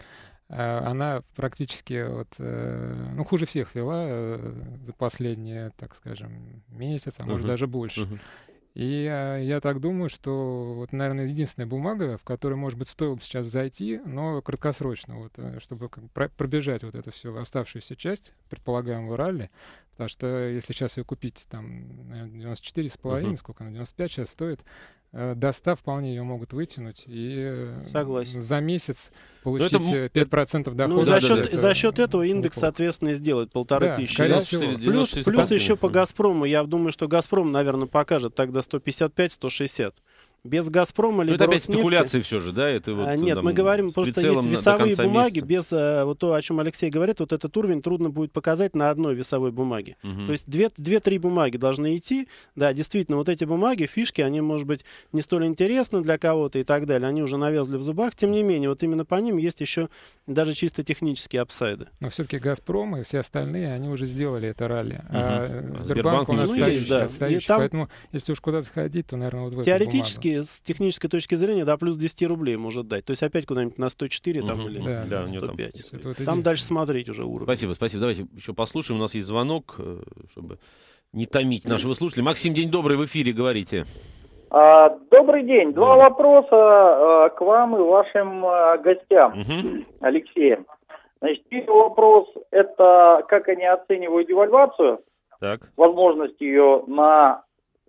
э, она практически вот, ну, хуже всех вела за последние, так скажем, месяц, а может даже больше. uh и я, а, я так думаю, что вот, наверное, единственная бумага, в которую может быть, стоило бы сейчас зайти, но краткосрочно, вот, э, чтобы про пробежать вот эту всю оставшуюся часть предполагаемого ралли, потому что если сейчас ее купить, там, наверное, 94,5, uh -huh. сколько она, 95 сейчас стоит, Э, до 100 вполне ее могут вытянуть и э, Согласен. за месяц ну, получить Но э, это, 5% ну, дохода. Ну, за, счет, это, за счет этого индекс, неплохо. соответственно, сделает полторы да, тысячи. 94, плюс, плюс еще по «Газпрому». Я думаю, что «Газпром», наверное, покажет тогда 155-160 без «Газпрома» ну, либо Но это опять спекуляции все же, да? Это вот, а, нет, э, там, мы говорим, просто есть весовые бумаги, месяца. без а, вот то, о чем Алексей говорит, вот этот уровень трудно будет показать на одной весовой бумаге. Угу. То есть 2-3 бумаги должны идти, да, действительно, вот эти бумаги, фишки, они, может быть, не столь интересны для кого-то и так далее, они уже навязли в зубах, тем не менее, вот именно по ним есть еще даже чисто технические апсайды. Но все-таки «Газпром» и все остальные, они уже сделали это ралли. Угу. А Сбербанк, Сбербанк у нас ну, отстающий, есть, да. отстающий, там... поэтому если уж куда заходить, то, наверное, вот в Теоретически технически, с технической точки зрения да, плюс 10 рублей может дать. То есть опять куда-нибудь на 104 там угу. или да. Да, 105. Там, там, там дальше смотреть уже уровень. Спасибо, спасибо. Давайте еще послушаем. У нас есть звонок, э, чтобы не томить нашего слушателя. Максим, день добрый, в эфире говорите. А, добрый день. Два да. вопроса а, к вам и вашим а, гостям, угу. Алексеем. Значит, первый вопрос – это как они оценивают девальвацию, так. возможность ее на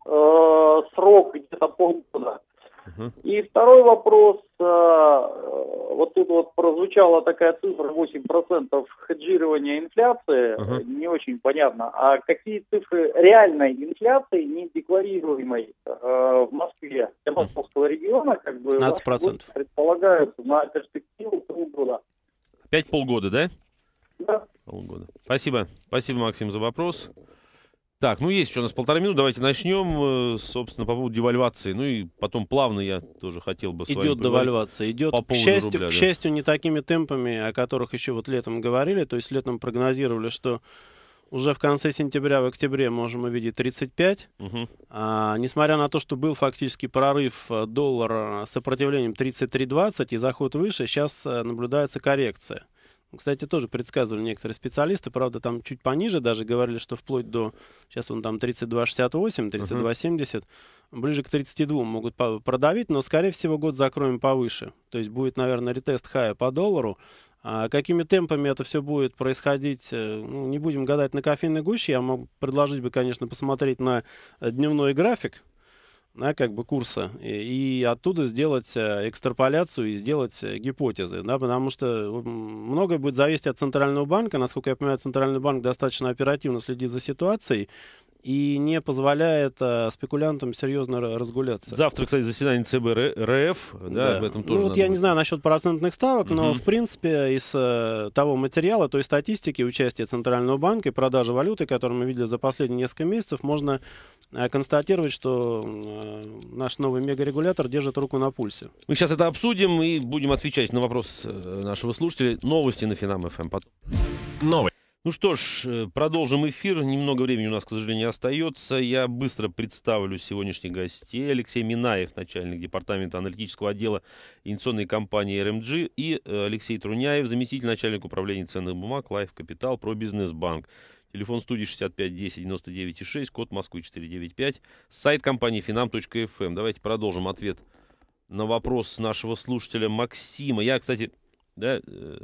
Э, срок где-то полгода. Угу. И второй вопрос. Э, э, вот тут вот прозвучала такая цифра 8% хеджирования инфляции. Угу. Не очень понятно. А какие цифры реальной инфляции, не э, в Москве, для московского региона, как бы 15%. предполагаются на перспективу полгода? пять полгода, да? Да. Полгода. Спасибо. Спасибо, Максим, за вопрос. Так, ну есть еще у нас полтора минуты, давайте начнем, э, собственно, по поводу девальвации. Ну и потом плавно я тоже хотел бы с Идет девальвация, идет, по к, счастью, рубля, к да. счастью, не такими темпами, о которых еще вот летом говорили, то есть летом прогнозировали, что уже в конце сентября, в октябре можем увидеть 35. Угу. А, несмотря на то, что был фактически прорыв э, доллара с сопротивлением 33.20 и заход выше, сейчас э, наблюдается коррекция. Кстати, тоже предсказывали некоторые специалисты, правда, там чуть пониже даже говорили, что вплоть до, сейчас он там 32,68, 32,70, ближе к 32 могут продавить, но, скорее всего, год закроем повыше. То есть будет, наверное, ретест хая по доллару. А какими темпами это все будет происходить, э, ну, не будем гадать на кофейной гуще. Я могу предложить бы, конечно, посмотреть на дневной график, да, как бы курса, и, и оттуда сделать э, экстраполяцию и сделать э, гипотезы, да, потому что многое будет зависеть от Центрального банка, насколько я понимаю, Центральный банк достаточно оперативно следит за ситуацией, и не позволяет а, спекулянтам серьезно разгуляться. Завтра, кстати, заседание ЦБ РФ, да, да. об этом ну тоже. Ну вот я быть. не знаю насчет процентных ставок, угу. но в принципе из э, того материала, той статистики участия Центрального банка и продажи валюты, которую мы видели за последние несколько месяцев, можно Э, констатировать, что э, наш новый мегарегулятор держит руку на пульсе. Мы сейчас это обсудим и будем отвечать на вопрос э, нашего слушателя. Новости на Финам ФМ эм. потом. Новости. Ну что ж, продолжим эфир. Немного времени у нас, к сожалению, остается. Я быстро представлю сегодняшних гостей. Алексей Минаев, начальник департамента аналитического отдела инвестиционной компании РМГ, и Алексей Труняев, заместитель начальника управления ценных бумаг Capital, Pro Business Bank. Телефон студии 65 10 99 6, код Москвы 495. Сайт компании finam.fm. Эм. Давайте продолжим ответ на вопрос нашего слушателя Максима. Я, кстати, да, э,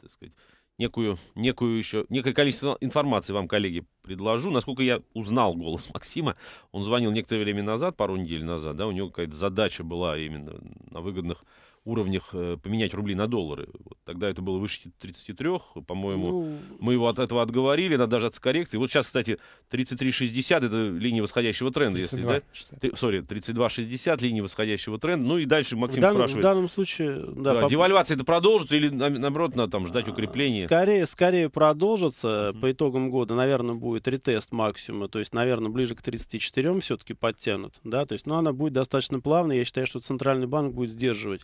так сказать, некую, некую еще, некое количество информации вам, коллеги, предложу. Насколько я узнал голос Максима, он звонил некоторое время назад, пару недель назад, да, у него какая-то задача была именно на выгодных уровнях э, поменять рубли на доллары. Вот тогда это было выше 33, по-моему. Ну... Мы его от этого отговорили, надо даже от коррекции. Вот сейчас, кстати, 33,60 это линия восходящего тренда. 32, если, да? Сори, 32,60 линия восходящего тренда. Ну и дальше Максим в данном, спрашивает. В данном случае... Да, да, по... Девальвация это продолжится или, наоборот, надо там ждать а, укрепления? Скорее, скорее продолжится. Mm-hmm. По итогам года, наверное, будет ретест максимума. То есть, наверное, ближе к 34 все-таки подтянут. Да? То есть, ну, она будет достаточно плавной. Я считаю, что Центральный банк будет сдерживать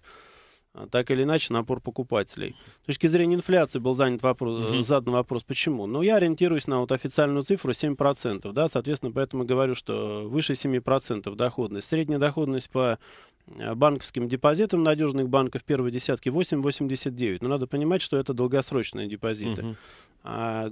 а так или иначе напор покупателей. С точки зрения инфляции был занят вопрос, угу. Э, задан вопрос, почему. Но я ориентируюсь на вот официальную цифру 7%, да, соответственно, поэтому говорю, что выше 7% доходность. Средняя доходность по Э, банковским депозитам надежных банков первой десятки 8,89. Но надо понимать, что это долгосрочные депозиты. Угу. А,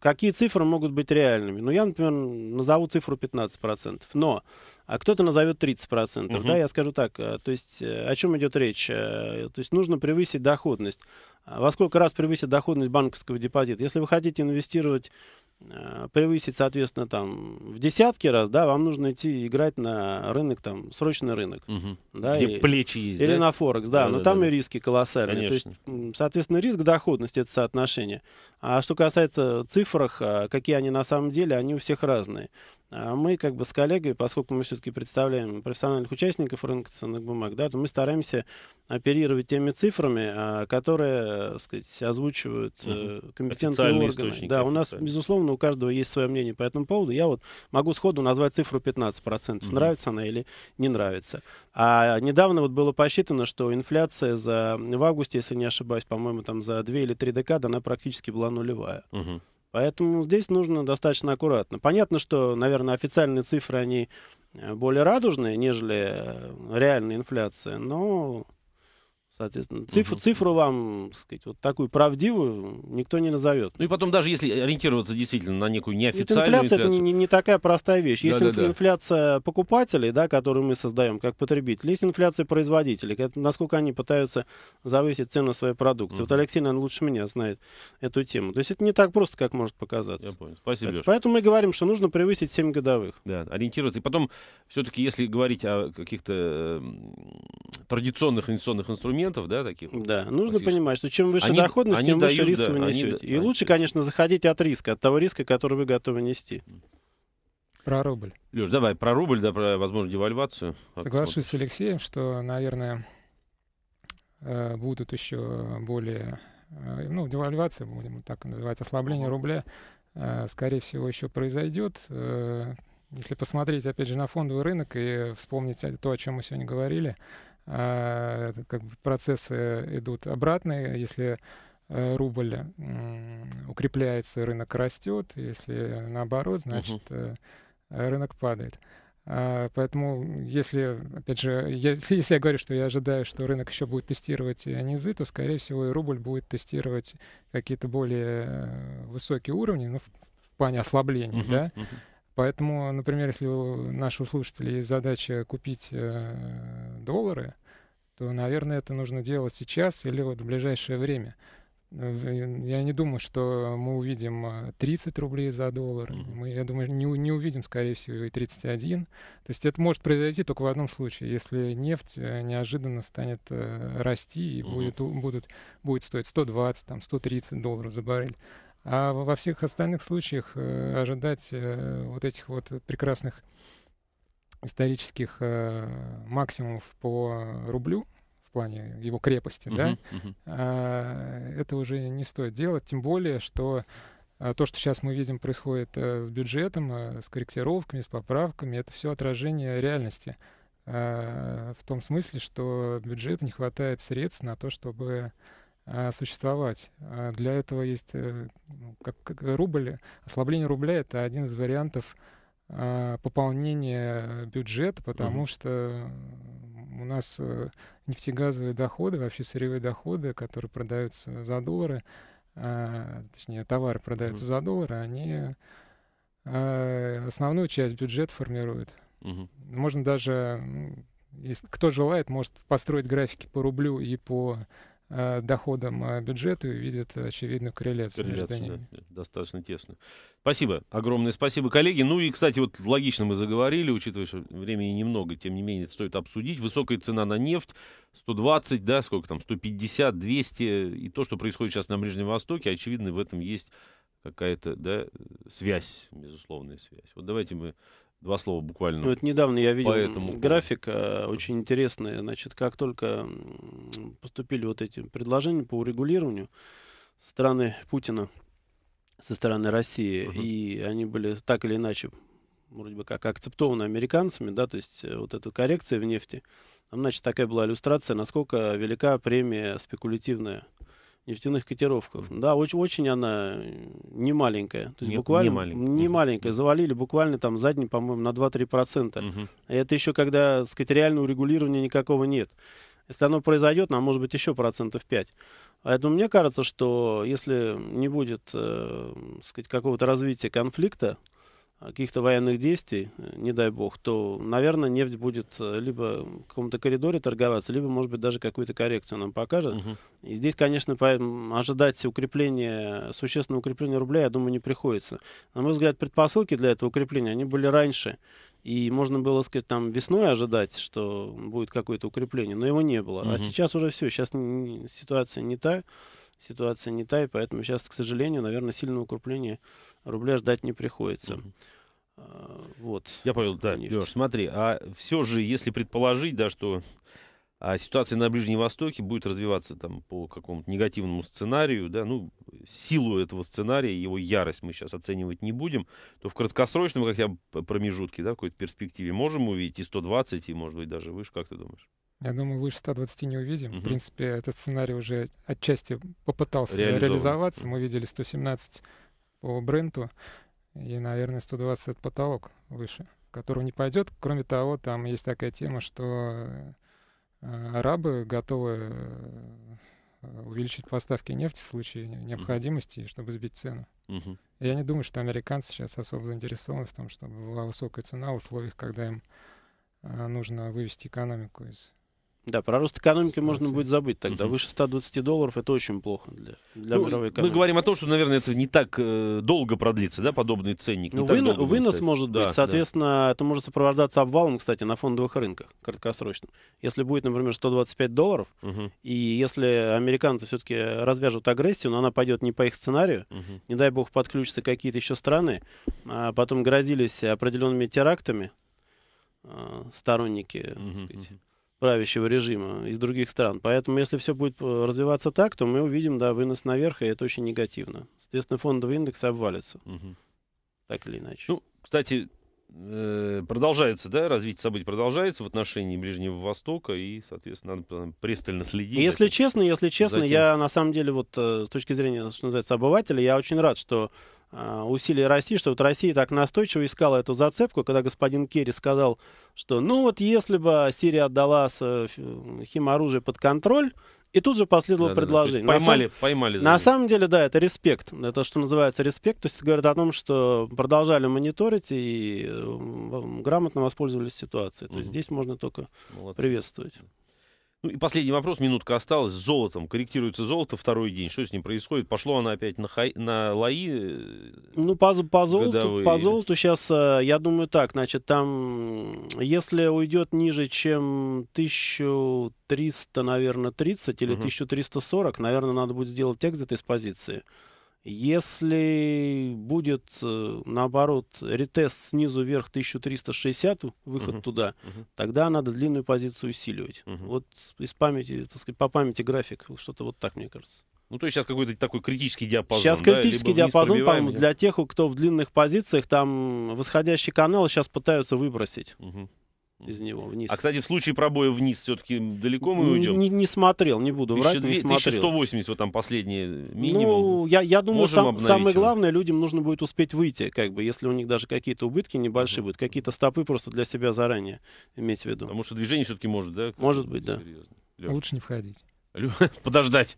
какие цифры могут быть реальными? Ну, я, например, назову цифру 15%, но а кто-то назовет 30%. Угу. Да, я скажу так. Э, то есть э, о чем идет речь? То есть нужно превысить доходность. А во сколько раз превысит доходность банковского депозита? Если вы хотите инвестировать Э, превысить, соответственно, там в десятки раз, да, вам нужно идти играть на рынок, там, срочный рынок. Угу. Да, Где и, плечи есть, Или да? на Форекс, да, да но да, там да. и риски колоссальные. Конечно. То есть, соответственно, риск, доходность, это соотношение. А что касается цифрах, а, какие они на самом деле, они у всех разные. А мы как бы с коллегой, поскольку мы все-таки представляем профессиональных участников рынка ценных бумаг, да, то мы стараемся оперировать теми цифрами, а, которые, так э, сказать, озвучивают угу. компетентные органы. источники. Да, у нас, безусловно, у каждого есть свое мнение по этому поводу. Я вот могу сходу назвать цифру 15%. Угу. Нравится она или не нравится. А недавно вот было посчитано, что инфляция за, в августе, если не ошибаюсь, по-моему, там за 2 или 3 декады, она практически была нулевая. Угу. Поэтому здесь нужно достаточно аккуратно. Понятно, что, наверное, официальные цифры, они э, более радужные, нежели э, реальная инфляция, но Соответственно, цифру, цифру вам, так сказать, вот такую правдивую никто не назовет. Ну и потом, даже если ориентироваться действительно на некую неофициальную Ведь инфляция, инфляцию... это не, не такая простая вещь. Есть да, инф... да, инфляция покупателей, да, которую мы создаем как потребители, есть инфляция производителей, это насколько они пытаются завысить цену своей продукции. Угу. Вот Алексей, наверное, лучше меня знает эту тему. То есть это не так просто, как может показаться. Я понял. Спасибо, это, Поэтому мы говорим, что нужно превысить 7 годовых. Да, ориентироваться. И потом, все-таки, если говорить о каких-то э, традиционных инвестиционных инструментах, инструментов, да, таких. Да, нужно понимать, что чем выше они, доходность, они тем дают, выше риск да, вы несете. Они, и они, лучше, конечно, заходить от риска, от того риска, который вы готовы нести. Про рубль. Леш, давай про рубль, да, про возможную девальвацию. Соглашусь с Алексеем, что, наверное, э, будут еще более, э, ну, девальвация, будем так называть, ослабление рубля, э, скорее всего, еще произойдет. Если посмотреть, опять же, на фондовый рынок и вспомнить то, о чем мы сегодня говорили, Э, как бы процессы идут обратные. Если э, рубль укрепляется, рынок растет. Если наоборот, значит, угу. рынок падает. А, поэтому, если, опять же, если, если я говорю, что я ожидаю, что рынок еще будет тестировать низы, то, скорее всего, и рубль будет тестировать какие-то более высокие уровни, ну, в плане ослабления, uh-huh, да. Uh-huh. Поэтому, например, если у нашего слушателя есть задача купить доллары, то, наверное, это нужно делать сейчас или вот в ближайшее время. Я не думаю, что мы увидим 30 э, рублей за доллар. Mm-hmm. Мы, я думаю, не, не увидим, скорее всего, и 31. То есть это может произойти только в одном случае, если нефть э, неожиданно станет э, расти и mm-hmm. будет, будут, будет стоить 120, там, 130 долларов за баррель. А во всех остальных случаях э, ожидать э, вот этих вот прекрасных исторических э, максимумов по рублю в плане его крепости, uh-huh, да, uh-huh. Э, это уже не стоит делать, тем более, что э, то, что сейчас мы видим, происходит э, с бюджетом, э, с корректировками, с поправками, это все отражение реальности э, в том смысле, что бюджет не хватает средств на то, чтобы существовать. Для этого есть э, ну, как, как рубль, ослабление рубля это один из вариантов а, пополнение бюджета, потому угу. что у нас э, нефтегазовые доходы, вообще сырьевые доходы, которые продаются за доллары, а, точнее, товары продаются угу. за доллары, они а, основную часть бюджета формируют. Угу. Можно даже, если кто желает, может построить графики по рублю и по Э, доходам э, бюджета и видят очевидную корреляцию, корреляцию между ними. Да, достаточно тесно. Спасибо. Огромное спасибо, коллеги. Ну и, кстати, вот логично мы заговорили, учитывая, что времени немного, тем не менее, стоит обсудить. Высокая цена на нефть, 120, да, сколько там, 150, 200. И то, что происходит сейчас на Ближнем Востоке, очевидно, в этом есть какая-то да, связь, безусловная связь. Вот давайте мы Два слова буквально. Ну, это недавно я видел Поэтому... график а, очень интересный. Значит, как только поступили вот эти предложения по урегулированию со стороны Путина, со стороны России, uh-huh. и они были так или иначе вроде бы как акцептованы американцами, да, то есть э, вот эта коррекция в нефти. Там, значит, такая была иллюстрация, насколько велика премия спекулятивная нефтяных котировков. mm Да, очень, очень она э, не маленькая. То есть не, буквально не маленькая. Не маленькая. Завалили буквально там задний, по-моему, на 2-3%. процента. hmm Это еще когда, так сказать, реального регулирования никакого нет. Если оно произойдет, нам может быть еще процентов 5. Поэтому мне кажется, что если не будет э, сказать, какого-то развития конфликта, Э, каких-то военных действий, э, не дай бог, то, наверное, нефть будет э, либо в каком-то коридоре торговаться, либо, может быть, даже какую-то коррекцию нам покажет. Угу. И здесь, конечно, ожидать укрепления, существенного укрепления рубля, я думаю, не приходится. На мой взгляд, предпосылки для этого укрепления, они были раньше. И можно было сказать, там весной ожидать, что будет какое-то укрепление, но его не было. Угу. А сейчас уже все, сейчас ситуация не та ситуация не та, и поэтому сейчас, к сожалению, наверное, сильного укрепления рубля ждать не приходится. Угу. вот. Я понял, да, нефть. Леш, смотри, а все же, если предположить, да, что а ситуация на Ближнем Востоке будет развиваться там по какому-то негативному сценарию, да, ну, силу этого сценария, его ярость мы сейчас оценивать не будем, то в краткосрочном, как я промежутке, да, какой-то перспективе можем увидеть и 120, и, может быть, даже выше, как ты думаешь? Я думаю, выше 120 не увидим. Угу. В принципе, этот сценарий уже отчасти попытался реализоваться. Мы видели 117 по бренду и, наверное, 120 это потолок выше, которого не пойдет. Кроме того, там есть такая тема, что э, арабы готовы э, увеличить поставки нефти в случае необходимости, чтобы сбить цену. Угу. Я не думаю, что американцы сейчас особо заинтересованы в том, чтобы была высокая цена в условиях, когда им э, нужно вывести экономику из да, про рост экономики можно будет забыть тогда. Угу. Выше 120 долларов это очень плохо для, для ну, мировой экономики. Мы говорим о том, что, наверное, это не так э, долго продлится, да, подобный ценник. Ну, выно, вынос стоит. может быть. Да, Соответственно, да. это может сопровождаться обвалом, кстати, на фондовых рынках краткосрочным. Если будет, например, 125 долларов, угу. и если американцы все-таки развяжут агрессию, но она пойдет не по их сценарию, угу. не дай бог подключатся какие-то еще страны, а потом грозились определенными терактами а, сторонники, угу, сказать, угу правящего режима из других стран. Поэтому, если все будет э, развиваться так, то мы увидим, да, вынос наверх, и это очень негативно. Соответственно, фондовый индекс обвалится. Угу. Так или иначе. Ну, кстати, Э, продолжается, да, развитие событий продолжается в отношении Ближнего Востока, и, соответственно, надо пристально следить. Если этим, честно, если честно, затем... я на самом деле вот э, с точки зрения, что называется, обывателя, я очень рад, что э, усилия России, что вот Россия так настойчиво искала эту зацепку, когда господин Керри сказал, что ну вот если бы Сирия отдала химоружие под контроль, и тут же последовало да, предложение. Да, да. Поймали, на сам... поймали. На самом деле, да, это респект. Это что называется респект. То есть это говорит о том, что продолжали мониторить и э, грамотно воспользовались ситуацией. То угу. есть здесь можно только Молодцы. приветствовать. Ну и последний вопрос, минутка осталась, с золотом. Корректируется золото второй день, что с ним происходит? Пошло оно опять на, хай, на лаи? Э, ну, по, по, золоту, годовые. по золоту сейчас, э, я думаю, так, значит, там, если уйдет ниже, чем 1300, наверное, 30 или угу. 1340, наверное, надо будет сделать экзит из позиции. Если будет, э, наоборот, ретест снизу вверх 1360, выход угу. туда, угу. тогда надо длинную позицию усиливать. Угу. Вот из памяти, так сказать, по памяти график, что-то вот так, мне кажется. Ну, то есть сейчас какой-то такой критический диапазон. Сейчас критический Либо диапазон, по-моему, для тех, кто в длинных позициях, там восходящий канал сейчас пытаются выбросить. Угу из него вниз. А, кстати, в случае пробоя вниз все-таки далеко мы уйдем? Не, не смотрел, не буду врать, 1200, не смотрел. 1180 вот там последний минимум. Ну, я, я думаю, сам, самое главное, людям нужно будет успеть выйти, как бы, если у них даже какие-то убытки небольшие mm-hmm. будут, какие-то стопы просто для себя заранее иметь в виду. Потому что движение все-таки может, да? Может быть, да. Серьезно. Лучше не входить. Подождать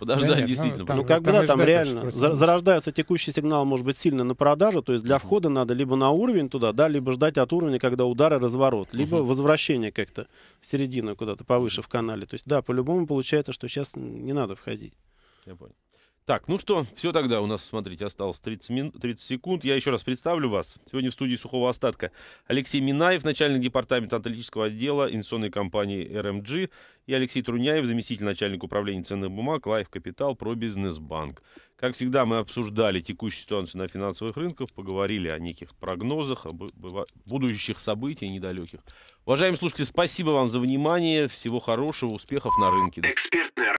подождать, да, нет, ну, действительно. Ну, там, ну как бы да, там реально зарождается текущий сигнал, может быть, сильно на продажу, то есть для входа надо либо на уровень туда, да, либо ждать от уровня, когда удар и разворот, либо угу. возвращение как-то в середину куда-то повыше в канале. То есть да, по-любому получается, что сейчас не надо входить. Я понял. Так, ну что, все тогда у нас, смотрите, осталось 30, мин... 30 секунд. Я еще раз представлю вас. Сегодня в студии «Сухого остатка» Алексей Минаев, начальник департамента аналитического отдела инвестиционной компании «РМГ», и Алексей Труняев, заместитель начальника управления ценных бумаг «Лайф Капитал» про Бизнесбанк. Как всегда, мы обсуждали текущую ситуацию на финансовых рынках, поговорили о неких прогнозах, об будущих событиях недалеких. Уважаемые слушатели, спасибо вам за внимание. Всего хорошего, успехов на рынке.